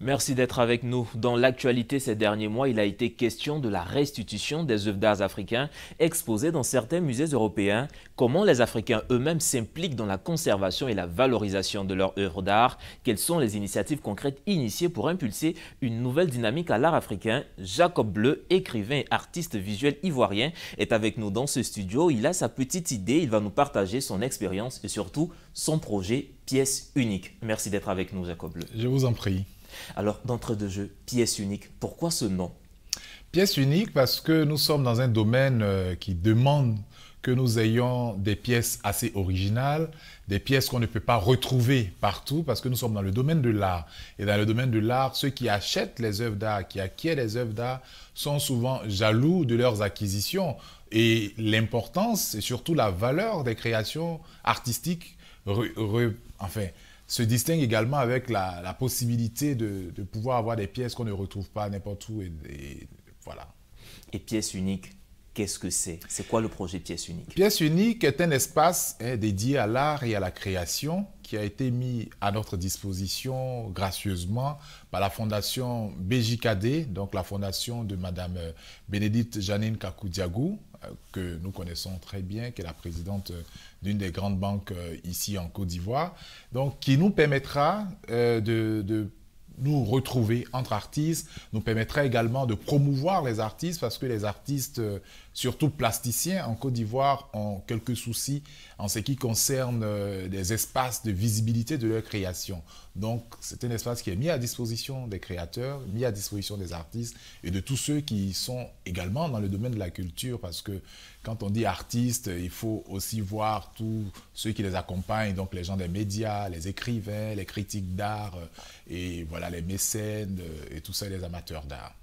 Merci d'être avec nous. Dans l'actualité ces derniers mois, il a été question de la restitution des œuvres d'art africains exposées dans certains musées européens. Comment les Africains eux-mêmes s'impliquent dans la conservation et la valorisation de leurs œuvres d'art Quelles sont les initiatives concrètes initiées pour impulser une nouvelle dynamique à l'art africain Jacob Bleu, écrivain et artiste visuel ivoirien, est avec nous dans ce studio. Il a sa petite idée, il va nous partager son expérience et surtout son projet pièce unique. Merci d'être avec nous, Jacob Bleu. Je vous en prie. Alors, d'entrée de jeu, pièce unique, pourquoi ce nom Pièce unique parce que nous sommes dans un domaine euh, qui demande que nous ayons des pièces assez originales, des pièces qu'on ne peut pas retrouver partout parce que nous sommes dans le domaine de l'art. Et dans le domaine de l'art, ceux qui achètent les œuvres d'art, qui acquièrent les œuvres d'art, sont souvent jaloux de leurs acquisitions. Et l'importance et surtout la valeur des créations artistiques, enfin, se distingue également avec la, possibilité de, pouvoir avoir des pièces qu'on ne retrouve pas n'importe où. Et, et, voilà. Et pièces uniques, qu'est-ce que c'est C'est quoi le projet pièce unique pièce unique est un espace dédié à l'art et à la création qui a été mis à notre disposition gracieusement par la fondation BJKD, donc la fondation de Madame euh, Bénédicte Janine Kakoudiagou, euh, que nous connaissons très bien, qui est la présidente euh, d'une des grandes banques ici en Côte d'Ivoire, donc qui nous permettra de, de nous retrouver entre artistes, nous permettrait également de promouvoir les artistes parce que les artistes, euh, surtout plasticiens en Côte d'Ivoire, ont quelques soucis en ce qui concerne euh, des espaces de visibilité de leur création. Donc, c'est un espace qui est mis à disposition des créateurs, mis à disposition des artistes et de tous ceux qui sont également dans le domaine de la culture, parce que quand on dit artistes, il faut aussi voir tous ceux qui les accompagnent, donc les gens des médias, les écrivains, les critiques d'art, euh, et voilà, les mécènes euh, et tout ça, les amateurs d'art.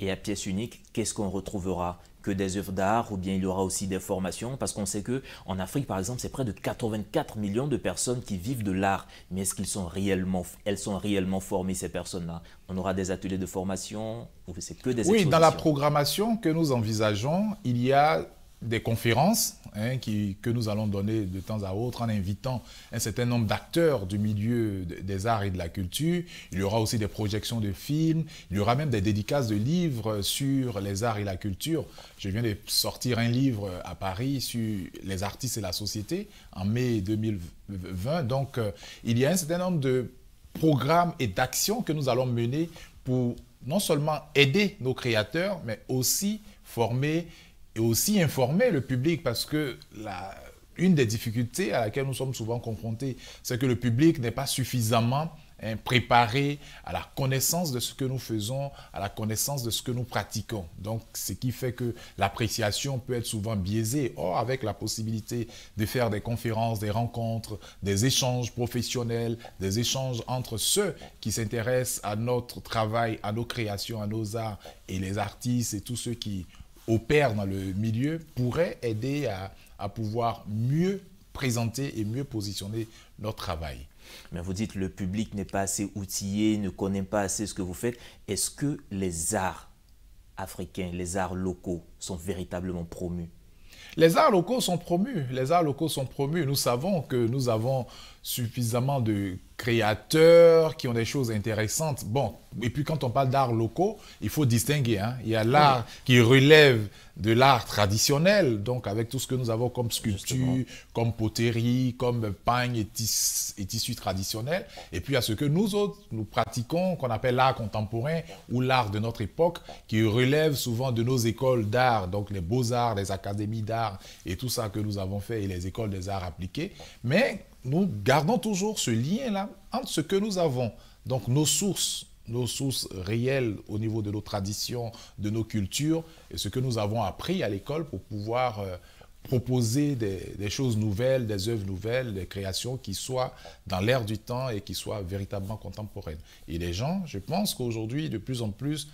Et à pièce unique, qu'est-ce qu'on retrouvera que des œuvres d'art ou bien il y aura aussi des formations parce qu'on sait que en Afrique par exemple c'est près de 84 millions de personnes qui vivent de l'art mais est-ce qu'ils sont réellement elles sont réellement formées ces personnes là on aura des ateliers de formation c'est que des oui dans la programmation que nous envisageons il y a des conférences hein, que nous allons donner de temps à autre en invitant un certain nombre d'acteurs du milieu des arts et de la culture. Il y aura aussi des projections de films, il y aura même des dédicaces de livres sur les arts et la culture. Je viens de sortir un livre à Paris sur les artistes et la société en mai 2020. Donc euh, il y a un certain nombre de programmes et d'actions que nous allons mener pour non seulement aider nos créateurs, mais aussi former et aussi informer le public parce que la, une des difficultés à laquelle nous sommes souvent confrontés, c'est que le public n'est pas suffisamment hein, préparé à la connaissance de ce que nous faisons, à la connaissance de ce que nous pratiquons. Donc, ce qui fait que l'appréciation peut être souvent biaisée. Or, avec la possibilité de faire des conférences, des rencontres, des échanges professionnels, des échanges entre ceux qui s'intéressent à notre travail, à nos créations, à nos arts et les artistes et tous ceux qui opère dans le milieu pourrait aider à, pouvoir mieux présenter et mieux positionner notre travail. Mais vous dites le public n'est pas assez outillé, ne connaît pas assez ce que vous faites. Est-ce que les arts africains, les arts locaux sont véritablement promus les arts locaux sont promus. Les arts locaux sont promus. Nous savons que nous avons suffisamment de créateurs qui ont des choses intéressantes. Bon, et puis quand on parle d'art locaux, il faut distinguer. Hein. Il y a l'art qui relève de l'art traditionnel, donc avec tout ce que nous avons comme sculpture, comme poterie, comme pagne et, et, tissu traditionnel. Et puis a ce que nous autres, nous pratiquons, qu'on appelle l'art contemporain ou l'art de notre époque, qui relève souvent de nos écoles d'art, donc les beaux-arts, les académies d'art et tout ça que nous avons fait et les écoles des arts appliqués. Mais nous gardons toujours ce lien-là entre ce que nous avons, donc nos sources, nos sources réelles au niveau de nos traditions, de nos cultures, et ce que nous avons appris à l'école pour pouvoir euh, proposer des, choses nouvelles, des œuvres nouvelles, des créations qui soient dans l'air du temps et qui soient véritablement contemporaines. Et les gens, je pense qu'aujourd'hui, de plus en plus,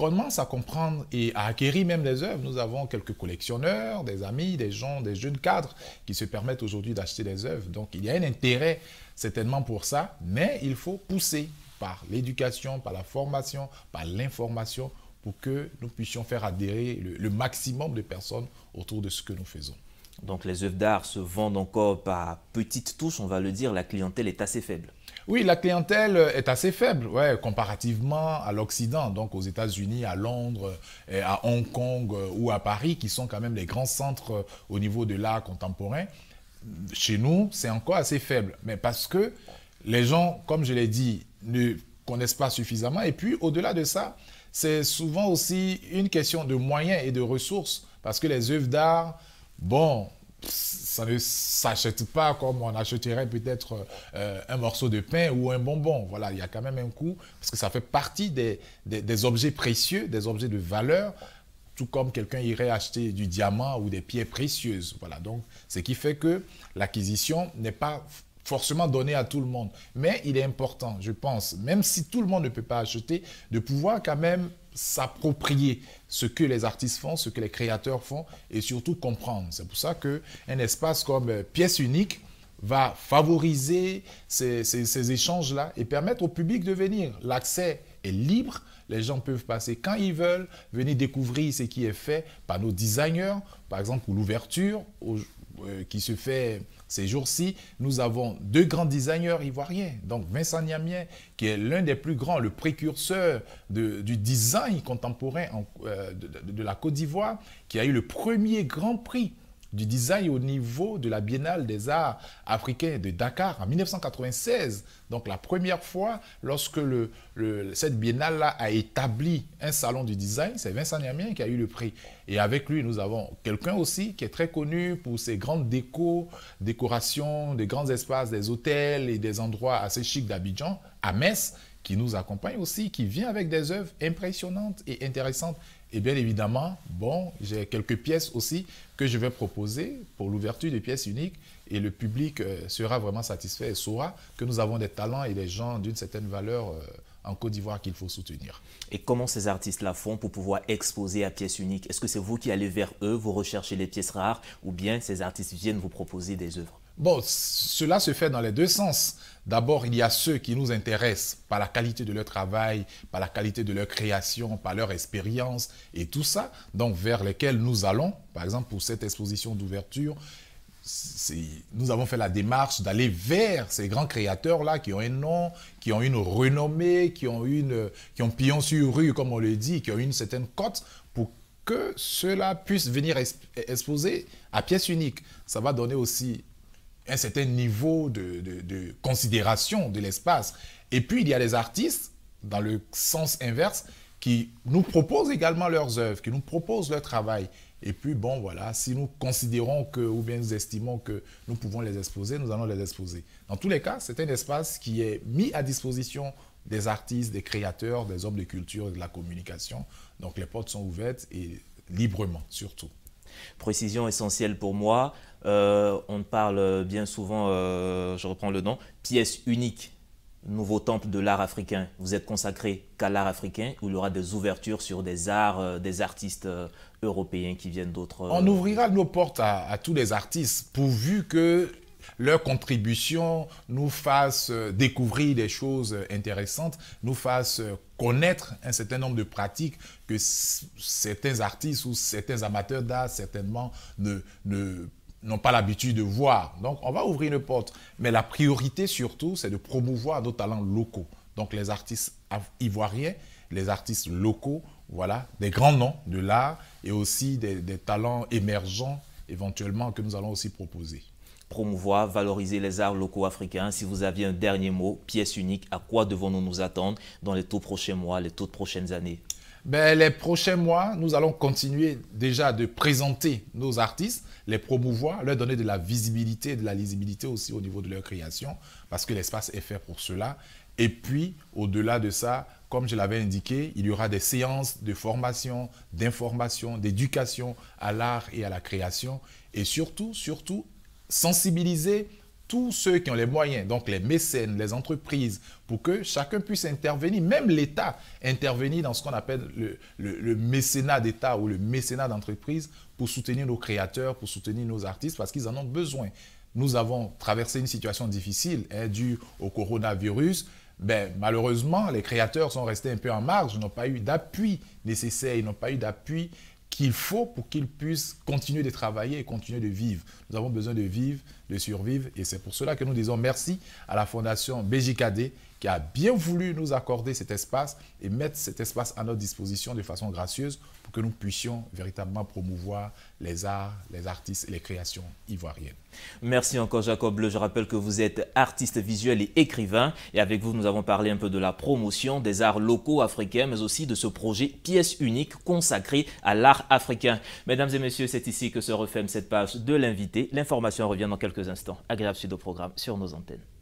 commence à comprendre et à acquérir même des œuvres. Nous avons quelques collectionneurs, des amis, des gens, des jeunes cadres qui se permettent aujourd'hui d'acheter des œuvres. Donc il y a un intérêt certainement pour ça, mais il faut pousser par l'éducation, par la formation, par l'information pour que nous puissions faire adhérer le, maximum de personnes autour de ce que nous faisons. Donc les œuvres d'art se vendent encore par petites touches, on va le dire, la clientèle est assez faible. Oui, la clientèle est assez faible, comparativement à l'Occident, donc aux États-Unis, à Londres, euh, à Hong Kong euh, ou à Paris, qui sont quand même les grands centres euh, au niveau de l'art contemporain. Chez nous, c'est encore assez faible, mais parce que les gens, comme je l'ai dit, ne connaissent pas suffisamment. Et puis, au-delà de ça, c'est souvent aussi une question de moyens et de ressources, parce que les œuvres d'art, bon, ça ne s'achète pas comme on achèterait peut-être euh, un morceau de pain ou un bonbon. Voilà, il y a quand même un coût, parce que ça fait partie des, des objets précieux, des objets de valeur, tout comme quelqu'un irait acheter du diamant ou des pierres précieuses. Voilà, donc ce qui fait que l'acquisition n'est pas forcément donner à tout le monde. Mais il est important, je pense, même si tout le monde ne peut pas acheter, de pouvoir quand même s'approprier ce que les artistes font, ce que les créateurs font et surtout comprendre. C'est pour ça qu'un espace comme euh, pièce unique va favoriser ces, échanges-là et permettre au public de venir. L'accès est libre, les gens peuvent passer quand ils veulent, venir découvrir ce qui est fait par nos designers, par exemple ou l'ouverture euh, qui se fait ces jours-ci, nous avons deux grands designers ivoiriens. Donc Vincent Niamien, qui est l'un des plus grands, le précurseur du design contemporain euh, de la Côte d'Ivoire, qui a eu le premier grand prix du design au niveau de la Biennale des arts africains de Dakar en 1996. Donc la première fois lorsque cette biennale-là a établi un salon du design, c'est Vincent Niamien qui a eu le prix. Et avec lui, nous avons quelqu'un aussi qui est très connu pour ses grandes décos, décorations des grands espaces, des hôtels et des endroits assez chics d'Abidjan, à Metz, qui nous accompagne aussi, qui vient avec des œuvres impressionnantes et intéressantes. Et bien évidemment, bon, j'ai quelques pièces aussi que je vais proposer pour l'ouverture des pièces uniques et le public euh, sera vraiment satisfait et saura que nous avons des talents et des gens d'une certaine valeur euh, en Côte d'Ivoire qu'il faut soutenir. Et comment ces artistes-là font pour pouvoir exposer à pièces uniques Est-ce que c'est vous qui allez vers eux, vous recherchez les pièces rares ou bien ces artistes viennent vous proposer des œuvres Bon, cela se fait dans les deux sens. D'abord, il y a ceux qui nous intéressent par la qualité de leur travail, par la qualité de leur création, par leur expérience et tout ça, donc vers lesquels nous allons, par exemple pour cette exposition d'ouverture, nous avons fait la démarche d'aller vers ces grands créateurs-là qui ont un nom, qui ont une renommée, qui ont, une, qui ont sur rue, comme on le dit, qui ont une certaine cote pour que cela puisse venir exposer à pièce unique. Ça va donner aussi un certain niveau de, considération de l'espace. Et puis, il y a les artistes, dans le sens inverse, qui nous proposent également leurs œuvres, qui nous proposent leur travail. Et puis, bon, voilà, si nous considérons que, ou bien nous estimons que nous pouvons les exposer, nous allons les exposer. Dans tous les cas, c'est un espace qui est mis à disposition des artistes, des créateurs, des hommes de culture et de la communication. Donc, les portes sont ouvertes et librement, surtout. Précision essentielle pour moi, euh, on parle bien souvent, euh, je reprends le nom, pièce unique, nouveau temple de l'art africain. Vous êtes consacré qu'à l'art africain, où il y aura des ouvertures sur des arts, euh, des artistes européens qui viennent d'autres... On ouvrira nos portes à, à tous les artistes, pourvu que leur contribution nous fasse découvrir des choses intéressantes, nous fasse connaître un certain nombre de pratiques que certains artistes ou certains amateurs d'art certainement ne, ne n'ont pas l'habitude de voir. Donc, on va ouvrir une porte. Mais la priorité, surtout, c'est de promouvoir nos talents locaux. Donc, les artistes ivoiriens, les artistes locaux, voilà, des grands noms de l'art et aussi des, des talents émergents éventuellement que nous allons aussi proposer. Promouvoir, valoriser les arts locaux africains. Si vous aviez un dernier mot, pièce unique, à quoi devons-nous nous attendre dans les tout prochains mois, les toutes prochaines années ben, les prochains mois, nous allons continuer déjà de présenter nos artistes, les promouvoir, leur donner de la visibilité de la lisibilité aussi au niveau de leur création, parce que l'espace est fait pour cela. Et puis, au-delà de ça, comme je l'avais indiqué, il y aura des séances de formation, d'information, d'éducation à l'art et à la création. Et surtout, surtout, sensibiliser tous ceux qui ont les moyens, donc les mécènes, les entreprises, pour que chacun puisse intervenir, même l'État intervenir dans ce qu'on appelle le, mécénat d'État ou le mécénat d'entreprise pour soutenir nos créateurs, pour soutenir nos artistes, parce qu'ils en ont besoin. Nous avons traversé une situation difficile hein, due au coronavirus. Ben, malheureusement, les créateurs sont restés un peu en marge, n'ont pas eu d'appui nécessaire, ils n'ont pas eu d'appui qu'il faut pour qu'ils puissent continuer de travailler et continuer de vivre. Nous avons besoin de vivre, de survivre, et c'est pour cela que nous disons merci à la Fondation BJKD qui a bien voulu nous accorder cet espace et mettre cet espace à notre disposition de façon gracieuse pour que nous puissions véritablement promouvoir les arts, les artistes et les créations ivoiriennes. Merci encore Jacob Bleu. Je rappelle que vous êtes artiste visuel et écrivain. Et avec vous, nous avons parlé un peu de la promotion des arts locaux africains, mais aussi de ce projet pièce unique consacré à l'art africain. Mesdames et messieurs, c'est ici que se referme cette page de l'invité. L'information revient dans quelques instants. Agréable suite au programme sur nos antennes.